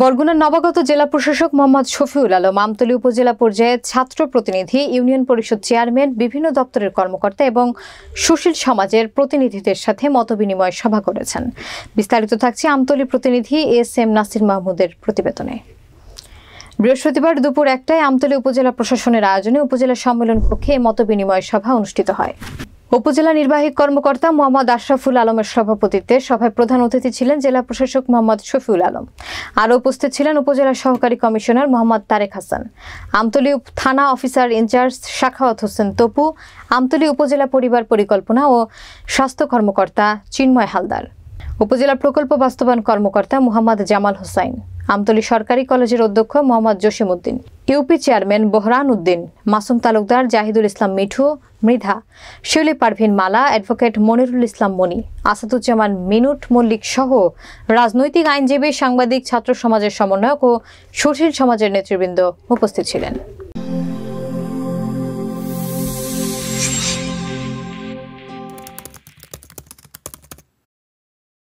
বরগুনার নবাগত জেলা প্রশাসক মোহাম্মদ শফিউল আলম আমতলী উপজেলা পর্যায়ে ছাত্র প্রতিনিধি ইউনিয়ন পরিষদ চেয়ারম্যান বিভিন্ন দপ্তরের কর্মকর্তা এবং সুশীল সমাজের প্রতিনিধিদের সাথে মতবিনিময় সভা করেছেন বিস্তারিত থাকছে আমতলী প্রতিনিধি এস এম নাসির মাহমুদের প্রতিবেদনে বৃহস্পতিবার দুপুর একটায় আমতলী উপজেলা প্রশাসনের আয়োজনে উপজেলা সম্মেলন কক্ষে মতবিনিময় সভা অনুষ্ঠিত হয় উপজেলা নির্বাহী কর্মকর্তা মোহাম্মদ আশরাফুল আলমের সভাপতিত্বে সভায় প্রধান অতিথি ছিলেন জেলা প্রশাসক মোহাম্মদ শফিউল আলম আরও উপস্থিত ছিলেন উপজেলা সহকারী কমিশনার মোহাম্মদ তারেক হাসান আমতলী থানা অফিসার ইনচার্জ শাখাওয়াত হোসেন তপু আমতলী উপজেলা পরিবার পরিকল্পনা ও স্বাস্থ্য কর্মকর্তা চিন্ময় হালদার উপজেলা প্রকল্প বাস্তবায়ন কর্মকর্তা মোহাম্মদ জামাল হোসাইন আমতলী সরকারি কলেজের অধ্যক্ষ Mohammad Jasim Uddin UP chairman Bahran Uddin Masum Talukdar Zahidul Islam Mithu Mridha Shiuli Parvin Mala advocate Monirul Islam Moni Asaduzzaman Minut Mallick সহ রাজনৈতিক আইনজীবী সাংবাদিক ছাত্র সমাজের সমন্বয়ক ও সুশীল সমাজের নেতৃবৃন্দ উপস্থিত ছিলেন